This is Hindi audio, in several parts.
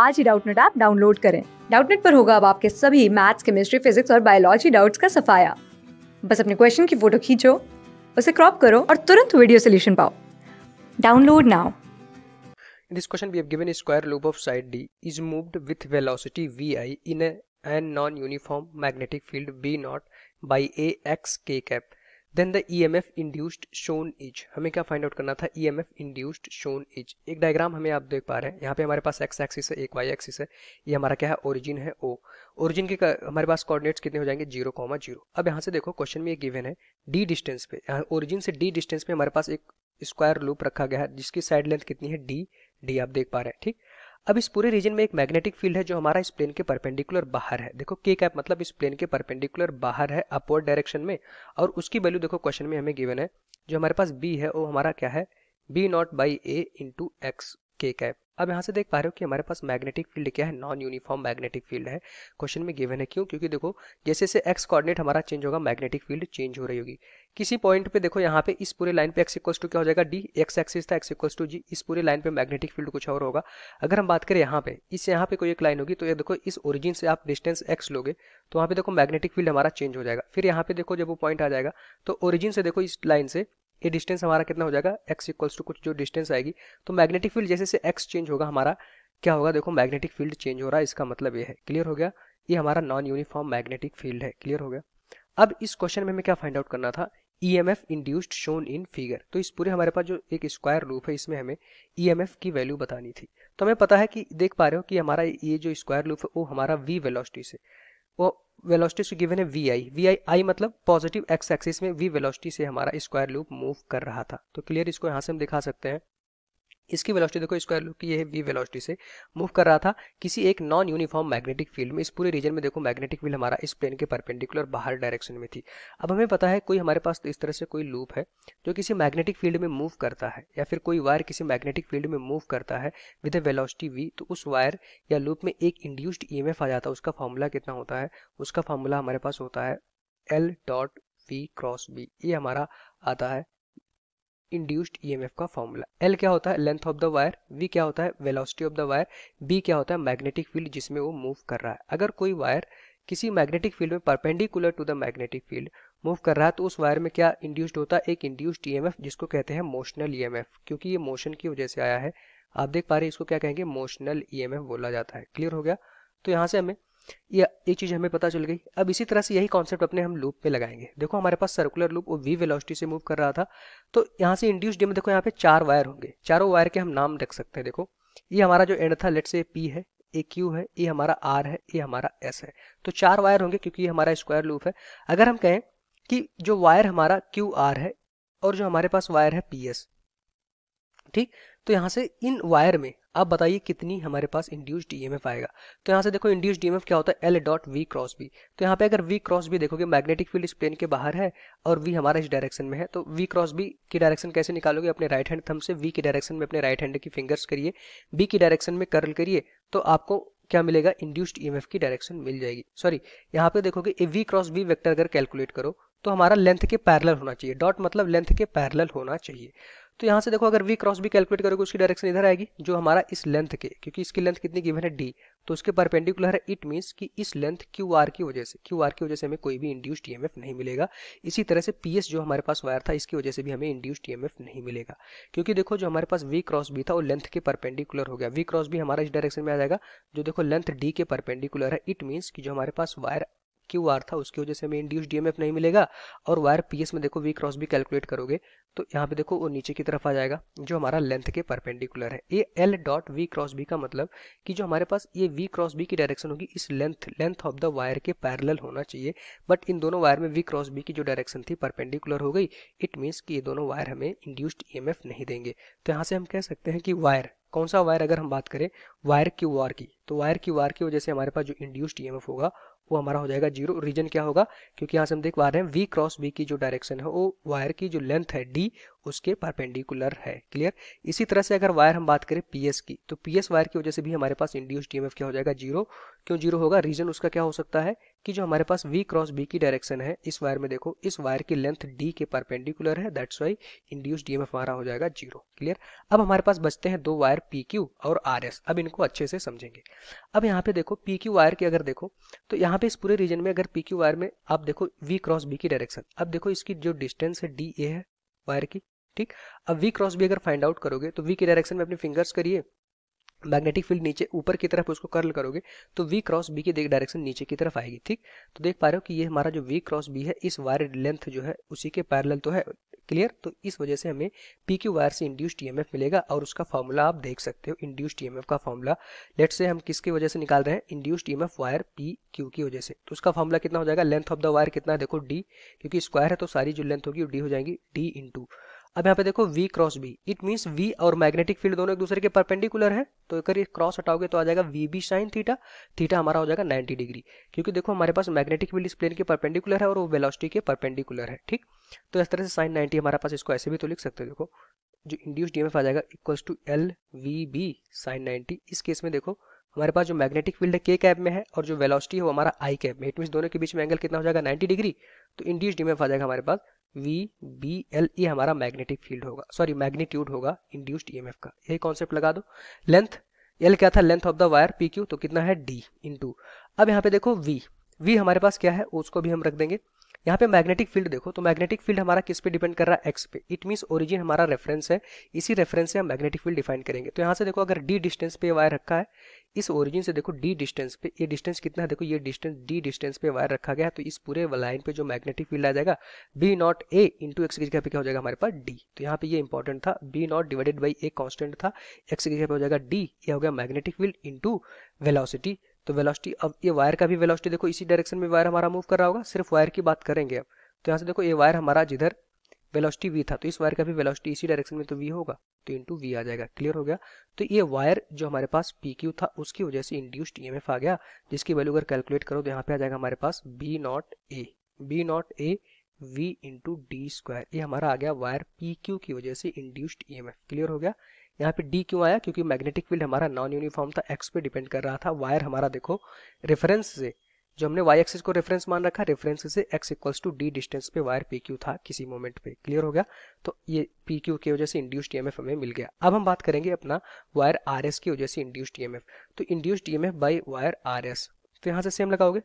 आज ही डाउटनेट ऐप डाउनलोड करें डाउटनेट पर होगा अब आपके सभी मैथ्स केमिस्ट्री फिजिक्स और बायोलॉजी डाउट्स का सफाया बस अपने क्वेश्चन की फोटो खींचो उसे क्रॉप करो और तुरंत वीडियो सोल्यूशन पाओ download now In this question, we have given a square loop of side D is moved with velocity Vi in a, a non-uniform magnetic field B naught by a x k cap. Then the E M F induced shown is हमें क्या फाइंड आउट करना था E M F induced shown is एक डायग्राम हमें आप देख पा रहे हैं यहाँ पे हमारे पास एक्स एक्सिस है एक वाई एक्सिस है ये हमारा क्या है ओरिजिन है ओ ओरिजिन के हमारे पास कोऑर्डिनेट्स कितने हो जाएंगे जीरो कॉमा जीरो अब यहाँ से देखो क्वेश्चन में ये गिवन है डी डिस्टेंस पे यहाँ ओरिजिन से डी डिस्टेंस पे हमारे पास एक स्क्वायर लूप रखा गया है जिसकी साइड लेंथ कितनी है डी डी आप देख पा रहे हैं ठीक अब इस पूरे रीजन में एक मैग्नेटिक फील्ड है जो हमारा इस प्लेन के परपेंडिकुलर बाहर है देखो के कैप मतलब इस प्लेन के परपेंडिकुलर बाहर है अपवर्ड डायरेक्शन में और उसकी वैल्यू देखो क्वेश्चन में हमें गिवन है जो हमारे पास बी है वो हमारा क्या है B naught by A into X के कैप अब यहाँ से देख पा रहे हो कि हमारे पास मैग्नेटिक फील्ड क्या है नॉन यूनिफॉर्म मैग्नेटिक फील्ड है क्वेश्चन में गिवन है क्यों क्योंकि देखो जैसे जैसे एक्स कोऑर्डिनेट हमारा चेंज होगा मैग्नेटिक फील्ड चेंज हो रही होगी किसी पॉइंट पे देखो यहाँ पे इस पूरे लाइन पे एक्स इक्वल्स टू क्या हो जाएगा डी एक्स एक्सिस था एक्स इक्वल्स टू जी इस पूरे लाइन पे मैग्नेटिक फील्ड कुछ और होगा अगर हम बात करें यहाँ पे इस यहाँ पे कोई एक लाइन होगी तो ये देखो इस ओरिजिन से आप डिस्टेंस एक्स लोगे तो वहाँ पे देखो मैग्नेटिक फील्ड हमारा चेंज हो जाएगा फिर यहाँ पे देखो जब वो पॉइंट आ जाएगा तो ओरिजिन से देखो इस लाइन से ये डिस्टेंस हमारा कितना हो जाएगा एक्स इक्वल्स टू कुछ जो डिस्टेंस आएगी तो मैग्नेटिक फील्ड जैसे से एक्स चेंज होगा हमारा क्या होगा देखो मैग्नेटिक फील्ड चेंज हो रहा है इसका मतलब ये है क्लियर हो गया ये हमारा नॉन यूनिफॉर्म मैग्नेटिक फील्ड है क्लियर हो गया अब इस क्वेश्चन में हमें क्या फाइंड आउट करना था E M F induced shown in figure तो इस पूरे हमारे पास जो एक स्क्वायर लूप है इसमें हमें ई एम एफ की वैल्यू बतानी थी तो हमें पता है कि देख पा रहे हो कि हमारा ये जो स्क्वायर लूप है वो हमारा वी वेलोसिटी से वो वेलोसिटी से गिवन है we I we I I मतलब पॉजिटिव एक्स एक्सिस में वी वेलोसिटी से हमारा स्क्वायर लूप मूव कर रहा था तो क्लियर इसको यहाँ से हम दिखा सकते हैं इसकी वेलोसिटी देखो स्क्वायर लूप की ये वी वेलोसिटी से मूव कर रहा था किसी एक नॉन यूनिफॉर्म मैग्नेटिक फील्ड में इस पूरे रीजन में देखो मैग्नेटिक फील्ड हमारा इस प्लेन के परपेंडिकुलर बाहर डायरेक्शन में थी अब हमें पता है कोई हमारे पास तो इस तरह से कोई लूप है जो किसी मैग्नेटिक फील्ड में मूव करता है या फिर कोई वायर किसी मैग्नेटिक फील्ड में मूव करता है विद ए वेलॉसिटी वी तो उस वायर या लूप में एक इंड्यूस्ड ई आ जाता है उसका फॉर्मूला कितना होता है उसका फॉर्मूला हमारे पास होता है L dot V cross B ये हमारा आता है इंड्यूस्ड ईएमएफ e का फॉर्मूला एल क्या होता है length of the wire V क्या होता है velocity of the wire B क्या होता है मैग्नेटिक फील्ड जिसमें वो मूव कर रहा है अगर कोई वायर किसी मैग्नेटिक फील्ड में perpendicular to the magnetic field move कर रहा है तो उस वायर में क्या इंड्यूस्ड होता है एक इंड्यूस्ड ईएमएफ e जिसको कहते हैं मोशनल ईएमएफ e क्योंकि ये मोशन की वजह से आया है आप देख पा रहे हैं इसको क्या कहेंगे मोशनल ईएमएफ बोला जाता है क्लियर हो गया तो यहाँ से हमें ये ये चीज़ हमें पता चल गई अब इसी तरह से यही कॉन्सेप्ट अपने हम लूप पे लगाएंगे देखो हमारे पास सर्कुलर लूप वो वी वेलोसिटी से मूव कर रहा था तो यहाँ से इंड्यूस डी में देखो यहाँ पे चार वायर होंगे चारों वायर के हम नाम रख सकते हैं देखो ये हमारा जो एंड था लेट से पी है ए क्यू है ये हमारा आर है ये हमारा एस है तो चार वायर होंगे क्योंकि ये हमारा स्क्वायर लूप है अगर हम कहें कि जो वायर हमारा क्यू आर है और जो हमारे पास वायर है पी एस ठीक तो यहाँ से इन वायर में आप बताइए कितनी हमारे पास इंड्यूस्ड ईएमएफ आएगा तो यहाँ से देखो इंड्यूस्ड ईएमएफ क्या होता है L dot V cross B तो यहाँ पे अगर वी क्रॉस बी देखोगे मैग्नेटिक फील्ड इस प्लेन के बाहर है और वी हमारा इस डायरेक्शन में है तो वी क्रॉस बी की डायरेक्शन कैसे निकालोगे अपने राइट हैंड थम से वी की डायरेक्शन में अपने राइट हैंड की फिंगर्स करिए बी की डायरेक्शन में कर्ल करिए तो आपको क्या मिलेगा इंड्यूस्ड ई की डायरेक्शन मिल जाएगी सॉरी यहाँ पे देखोगे a V cross B vector अगर कैलकुलेट करो तो हमारा लेंथ के पैरल होना चाहिए डॉट मतलब लेंथ के पैरल होना चाहिए तो यहाँ से देखो अगर वी क्रॉस भी कैलकुलेट करोगे उसकी डायरेक्शन इधर आएगी जो हमारा इस लेंथ के क्योंकि इसकी लेंथ कितनी गिवन है डी तो उसके परपेंडिकुलर है इट मीन्स कि इस लेंथ क्यू आर की वजह से क्यू आर की वजह से हमें कोई भी इंड्यूस टी नहीं मिलेगा इसी तरह से पी जो हमारे पास वायर था इसकी वजह से भी हमें इंड्यूस टी नहीं मिलेगा क्योंकि देखो जो हमारे पास वी क्रॉस बी था वो लेंथ के परपेंडिकुलर हो गया वी क्रॉस भी हमारा इस डायरेक्शन में आ जाएगा जो देखो लेंथ डी के परपेंडिकुलर है इट मीन्स कि जो हमारे पास वायर क्यू आर था उसकी वजह से हमें इंड्यूस डीएमएफ नहीं मिलेगा और वायर पीएस में देखो वी क्रॉस भी कैलकुलेट करोगे तो यहाँ पे देखो वो नीचे की तरफ आ जाएगा जो हमारा लेंथ के परपेंडिकुलर है a L dot V cross B का मतलब कि जो हमारे पास ये वी क्रॉस बी की डायरेक्शन होगी इस length length of the wire के पैरल होना चाहिए बट इन दोनों वायर में वी क्रॉस बी की जो डायरेक्शन थी परपेंडिकुलर हो गई इट मीन्स कि ये दोनों वायर हमें इंड्यूस्ड ई e नहीं देंगे तो यहाँ से हम कह सकते हैं कि वायर कौन सा वायर अगर हम बात करें वायर क्यू आर की तो वायर क्यू आर की वजह से हमारे पास जो इंड्यूस्ड ई e होगा वो हमारा हो जाएगा जीरो रीजन क्या होगा क्योंकि यहाँ से हम देख पा रहे हैं वी क्रॉस बी की जो डायरेक्शन है वो वायर की जो लेंथ है डी उसके परपेंडिकुलर है क्लियर इसी तरह से अगर वायर हम बात करें पीएस की तो पीएस वायर की वजह से भी हमारे पास इंड्यूस डीएमएफ e क्या हो जाएगा जीरो क्यों जीरो होगा रीजन उसका क्या हो सकता है कि जो हमारे पास वी क्रॉस बी की डायरेक्शन है इस वायर में देखो इस वायर की लेंथ डी के परपेंडिकुलर है दैट्स वाई इंड्यूस डी हमारा हो जाएगा जीरो क्लियर अब हमारे पास बचते हैं दो वायर पी क्यू और आर एस अब इनको अच्छे से समझेंगे अब यहाँ पे देखो पी क्यू वायर की अगर देखो तो यहाँ पे इस पूरे रीजन में अगर पी क्यू वायर में आप देखो वी क्रॉस बी की डायरेक्शन अब देखो इसकी जो डिस्टेंस है डी ए है वायर की ठीक अब वी क्रॉस बी अगर फाइंड आउट करोगे तो वी की डायरेक्शन में अपनी फिंगर्स करिए मैग्नेटिक फील्ड नीचे ऊपर की तरफ उसको कर्ल करोगे तो वी क्रॉस बी की डायरेक्शन नीचे की तरफ आएगी ठीक तो देख पा रहे हो कि ये हमारा जो वी क्रॉस बी है इस वायर लेंथ जो है उसी के पैरेलल तो है क्लियर तो इस वजह से हमें पी क्यू वायर से इंड्यूस टीएमएफ मिलेगा और उसका फॉर्मूला आप देख सकते हो इंड्यूस टीएमएफ का फॉर्मूला लेट से हम किसकी वजह से निकाल रहे हैं induced EMF wire P Q की वजह से तो उसका फॉर्मूला कितना हो जाएगा लेंथ ऑफ द वायर कितना है देखो डी क्योंकि स्क्वायर है तो सारी जो लेंथ होगी वो डी हो जाएगी डी इंटू अब यहाँ पे देखो V cross B it means V और मैग्नेटिक फील्ड दोनों एक दूसरे के परपेंडिकुलर है तो अगर ये क्रॉस हटाओगे तो आ जाएगा V B sine theta theta हमारा हो जाएगा 90 डिग्री क्योंकि देखो हमारे पास मैग्नेटिक फील्ड इस प्लेन के परपेंडिकुलर है और वो वेलोसिटी के परपेंडिकुलर है ठीक तो इस तरह से साइन 90 हमारे पास इसको ऐसे भी तो लिख सकते हो देखो जो इंड्यूस डी आ जाएगा equals to L V B sine ninety इस केस में देखो हमारे पास जो मैग्नेटिक फील्ड है के कैप में है और जो वेलोसिटी है वो हमारा आई कैप में इट मीन दोनों के बीच में एंगल कितना हो जाएगा 90 डिग्री तो इंड्यूस डी आ जाएगा हमारे पास वी बी एल ई हमारा मैग्नेटिक फील्ड होगा सॉरी मैग्नीट्यूड होगा इंड्यूस्ड ई e का यही कॉन्सेप्ट लगा दो लेंथ एल क्या था length of the wire P Q तो कितना है डी इन अब यहाँ पे देखो वी वी हमारे पास क्या है उसको भी हम रख देंगे यहाँ पे मैग्नेटिक फील्ड देखो तो मैग्नेटिक फील्ड हमारा किस पे डिपेंड कर रहा है एक्स पे इट मीन्स ओरिजिन हमारा रेफरेंस है इसी रेफरेंस से हम मैग्नेटिक फील्ड डिफाइन करेंगे तो यहाँ से देखो अगर डी डिस्टेंस पे वायर रखा है इस ओरिजिन से देखो डी डिस्टेंस पे ये डिस्टेंस कितना है देखो ये डिस्टेंस डी डिस्टेंस पे वायर रखा गया है तो इस पूरे लाइन पे जो मैग्नेटिक फील्ड आ जाएगा B naught A into X की जगह पे क्या हो जाएगा हमारे पास डी तो यहाँ पे ये इंपॉर्टेंट था B naught divided by A constant था एक्स की जगह पे हो जाएगा डी ये हो गया मैग्नेटिक फील्ड इंटू वेलासिटी तो वेलोसिटी अब ये वायर का भी वेलोसिटी देखो इसी डायरेक्शन में वायर हमारा मूव कर रहा होगा सिर्फ वायर की बात करेंगे अब तो यहाँ से देखो ये वायर हमारा जिधर वेलोसिटी वी था तो इस वायर का भी वेलोसिटी इसी डायरेक्शन में तो वी होगा तो इंटू वी आ जाएगा क्लियर हो गया तो ये वायर जो हमारे पास पी क्यू था उसकी वजह से इंड्यूस्ड ई आ गया जिसकी वैल्यू अगर कैलकुलेट करो तो यहाँ पे आ जाएगा हमारे पास B naught A B naught A V into D square ये हमारा आ गया वायर पी क्यू की वजह से इंड्यूस्ड ई क्लियर हो गया यहाँ पे डी क्यों आया क्योंकि मैग्नेटिक फील्ड हमारा नॉन यूनिफॉर्म था एक्स पे डिपेंड कर रहा था वायर हमारा देखो रेफरेंस से जो हमने वाई एक्सिस को रेफरेंस मान रखा रेफरेंस से X equals to D distance पे वायर पी क्यू था किसी मोमेंट पे क्लियर हो गया तो ये पी क्यू की वजह से इंड्यूस्ड ईएमएफ e हमें मिल गया अब हम बात करेंगे अपना वायर आर एस की वजह से इंड्यूस्ड ईएमएफ e तो induced F by wire R S तो यहाँ से सेम लगाओगे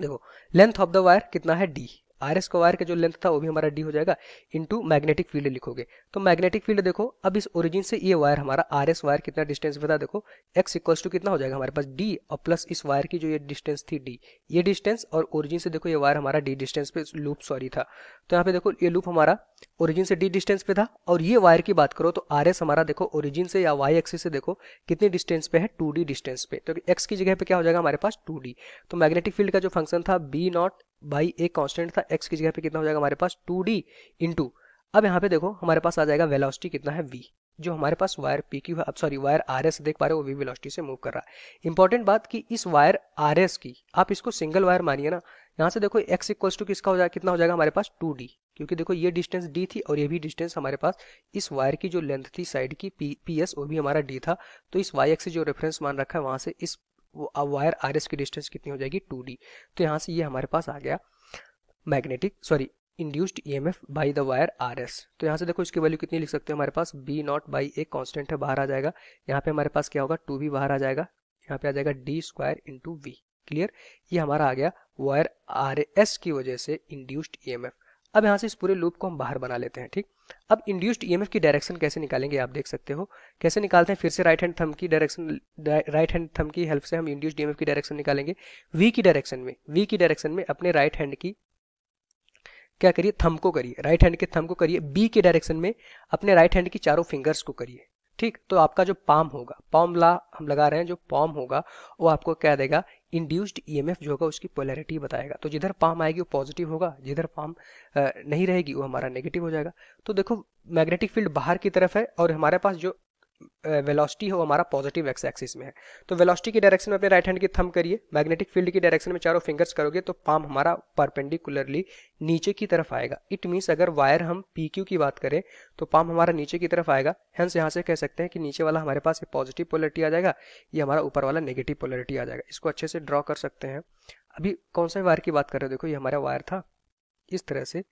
देखो लेंथ ऑफ द वायर कितना है डी आर एस वायर का जो लेंथ था वो भी हमारा डी हो जाएगा इंटू मैग्नेटिक फील्ड लिखोगे तो मैग्नेटिक फील्ड देखो अब इस ओरिजिन से ये वायर हमारा आर एस वायर कितना डिस्टेंस बता देखो एक्स इक्वल्स टू कितना हो जाएगा हमारे पास डी और प्लस इस वायर की जो ये डिस्टेंस थी डी ये डिस्टेंस और ओरिजिन से देखो ये वायर हमारा डी डिस्टेंस पे लूप सॉरी था तो यहाँ पे देखो ये लूप हमारा ओरिजिन से डी डिस्टेंस पे था और ये वायर की बात करो तो आर एस हमारा देखो ओरिजिन से या वाई एक्सिस से देखो कितनी डिस्टेंस पे है टू डी डिस्टेंस पे तो एक्स की जगह पे क्या हो जाएगा हमारे पास टू डी तो मैग्नेटिक फील्ड का जो फंक्शन था बी नॉट बाई एक कॉन्स्टेंट था एक्स की जगह पे कितना हो जाएगा हमारे पास टू डी इंटू अब यहाँ पे देखो हमारे पास आ जाएगा वेलोसिटी कितना है वी जो हमारे पास वायर पी क्यू है सॉरी वायर आर एस देख पा रहे हो वी वेलोसिटी से मूव कर रहा है इंपॉर्टेंट बात कि इस वायर आर एस की आप इसको सिंगल वायर मानिए ना यहाँ से देखो एक्स इक्वल्स टू किसका हो जाएगा कितना हो जाएगा हमारे पास टू डी क्योंकि देखो ये डिस्टेंस डी थी और ये भी डिस्टेंस हमारे पास इस वायर की जो लेंथ थी साइड की पी पी एस वो भी हमारा डी था तो इस वाई एक्स जो रेफरेंस मान रखा है वहाँ से इस वो अब वायर आर की डिस्टेंस कितनी हो जाएगी टू तो यहाँ से ये हमारे पास आ गया magnetic sorry induced E M F by the wire R S तो यहाँ से देखो इसकी वैल्यू कितनी लिख सकते हो हमारे पास B naught by A constant है बाहर आ जाएगा यहाँ पे हमारे पास क्या होगा टू बी बाहर आ जाएगा यहाँ पे आ जाएगा D square into V clear ये हमारा आ गया वायर आर एस की वजह से इंड्यूस्ड ई एम एफ अब यहाँ से इस पूरे लूप को हम बाहर बना लेते हैं ठीक अब इंड्यूस्ड ईएमएफ e की डायरेक्शन कैसे निकालेंगे आप देख सकते हो कैसे निकालते हैं फिर से राइट हैंड थम की डायरेक्शन राइट हैंड थम की हेल्प से हम इंड्यूस्ड ईएमएफ e की डायरेक्शन निकालेंगे वी की डायरेक्शन में वी की डायरेक्शन में अपने राइट हैंड की क्या करिए थम को करिए राइट हैंड के थम को करिए बी के डायरेक्शन में अपने राइट हैंड की चारों फिंगर्स को करिए ठीक तो आपका जो पाम होगा पॉम ला हम लगा रहे हैं जो पॉम होगा वो आपको क्या देगा इंड्यूस्ड ईएमएफ e जो होगा उसकी पोलैरिटी बताएगा तो जिधर पाम आएगी वो पॉजिटिव होगा जिधर पाम नहीं रहेगी वो हमारा नेगेटिव हो जाएगा तो देखो मैग्नेटिक फील्ड बाहर की तरफ है और हमारे पास जो वेलोसिटी है वो हमारा पॉजिटिव एक्स एक्सिस में है तो वेलोसिटी की डायरेक्शन में अपने राइट हैंड की थम करिए मैग्नेटिक फील्ड की डायरेक्शन में चारों फिंगर्स करोगे तो पाम हमारा परपेंडिकुलरली नीचे की तरफ आएगा इट मीन्स अगर वायर हम पी क्यू की बात करें तो पाम हमारा नीचे की तरफ आएगा हेंस यहाँ से कह सकते हैं कि नीचे वाला हमारे पास ये पॉजिटिव पोलरिटी आ जाएगा ये हमारा ऊपर वाला नेगेटिव पोलरिटी आ जाएगा इसको अच्छे से ड्रॉ कर सकते हैं अभी कौन सा वायर की बात कर रहे हो देखो ये हमारा वायर था इस तरह से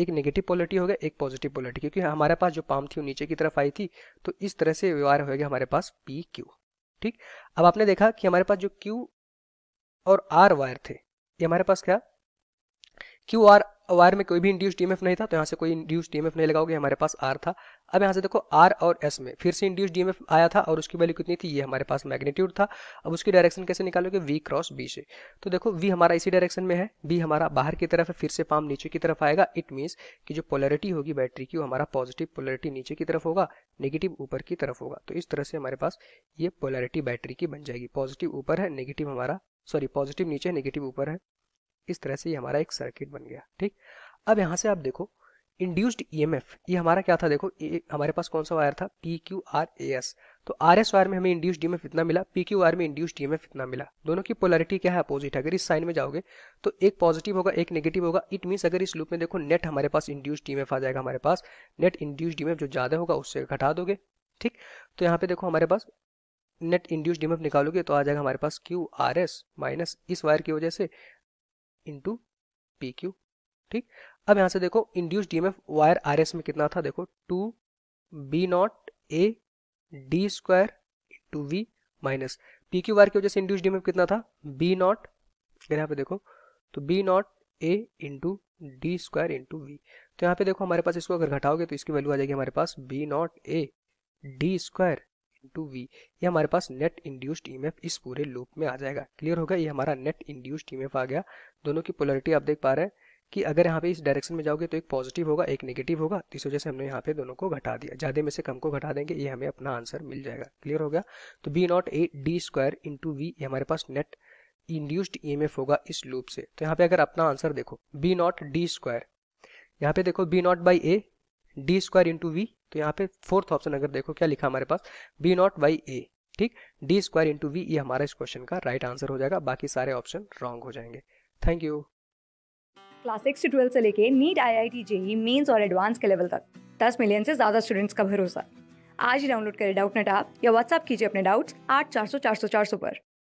एक नेगेटिव पॉलिटी हो गया एक पॉजिटिव पॉलिटी क्योंकि हमारे पास जो पाम थी वो नीचे की तरफ आई थी तो इस तरह से व्यवहार हो गया हमारे पास पी क्यू ठीक अब आपने देखा कि हमारे पास जो क्यू और आर वायर थे ये हमारे पास क्या क्यू आर वायर में कोई भी इंड्यूस डीएमएफ e नहीं था तो यहाँ से कोई इंड्यूस टीएमएफ e नहीं लगाओगे हमारे पास आर था अब यहाँ से देखो आर और एस में फिर से इंड्यूस डीएमएफ e आया था और उसकी वैल्यू कितनी थी ये हमारे पास मैग्नीट्यूड था अब उसकी डायरेक्शन कैसे निकालोगे वी क्रॉस बी से तो देखो वी हमारा इसी डायरेक्शन में है बी हमारा बाहर की तरफ है फिर से पाम नीचे की तरफ आएगा इट मीन्स की जो पोलरिटी होगी बैटरी की वो हमारा पॉजिटिव पोलरिटी नीचे की तरफ होगा निगेटिव ऊपर की तरफ होगा तो इस तरह से हमारे पास ये पोलरिटी बैटरी की बन जाएगी पॉजिटिव ऊपर है नेगेटिव हमारा सॉरी पॉजिटिव नीचे है नेगेटिव ऊपर है इस तरह से ये हमारा एक सर्किट बन गया ठीक अब यहाँ से आप देखो इंड्यूस्ड ईएमएफ e ये हमारा क्या था देखो ए, हमारे पास कौन सा वायर था P Q R A S तो आर एस वायर में हमें इंड्यूस्ड ईएमएफ e इतना मिला पी क्यू आर में इंड्यूस्ड ईएमएफ e इतना मिला दोनों की पोलरिटी क्या है अपोजिट अगर इस साइन में जाओगे तो एक पॉजिटिव होगा एक नेगेटिव होगा इट मीन्स अगर इस लूप में देखो नेट हमारे पास इंड्यूस्ड ईएमएफ आ जाएगा हमारे पास नेट इंड्यूस्ड ईएमएफ जो ज्यादा होगा उससे घटा दोगे ठीक तो यहाँ पे देखो हमारे पास नेट इंड्यूस्ड ईएमएफ निकालोगे तो आ जाएगा हमारे पास क्यू आर एस माइनस इस वायर की वजह से इंटू पी क्यू ठीक अब यहां से देखो इंड्यूस डीएमएफ वायर एस में कितना था देखो two B naught A D square into V minus P Q wire की वजह से इंड्यूस डीएमएफ कितना था बी नॉट यहाँ पे देखो तो B naught A into D square into V तो यहाँ पे देखो हमारे पास इसको अगर घटाओगे तो इसकी वैल्यू आ जाएगी हमारे पास B naught A D square into V ये हमारे पास नेट इंड्यूस्ड ई इस पूरे लूप में आ जाएगा क्लियर होगा ये हमारा नेट इंड्यूस्ड ई आ गया दोनों की पोलरिटी आप देख पा रहे हैं कि अगर यहाँ पे इस डायरेक्शन में जाओगे तो एक पॉजिटिव होगा एक नेगेटिव होगा तो इस वजह से हमने यहाँ पे दोनों को घटा दिया ज़्यादा में से कम को घटा देंगे ये हमें अपना आंसर मिल जाएगा क्लियर हो गया तो B naught A D square into V ये हमारे पास नेट इंड्यूस्ड ई होगा इस लूप से तो यहाँ पे अगर अपना आंसर देखो बी नॉट डी स्क्वायर यहाँ पे देखो B naught by A D square into V तो यहाँ पे फोर्थ ऑप्शन अगर देखो क्या लिखा हमारे पास बी नॉट बाई ए ठीक डी स्क्वायर इंटू वी ये हमारा इस क्वेश्चन का राइट right आंसर हो जाएगा बाकी सारे ऑप्शन रॉन्ग हो जाएंगे थैंक यू क्लास सिक्स से ट्वेल्थ से लेके NEET I I T JEE Mains और एडवांस के लेवल तक दस मिलियन से ज़्यादा स्टूडेंट्स का भरोसा आज ही डाउनलोड करें डाउट नेट आप या व्हाट्सअप कीजिए अपने डाउट्स आठ चार सौ चार सौ चार सौ पर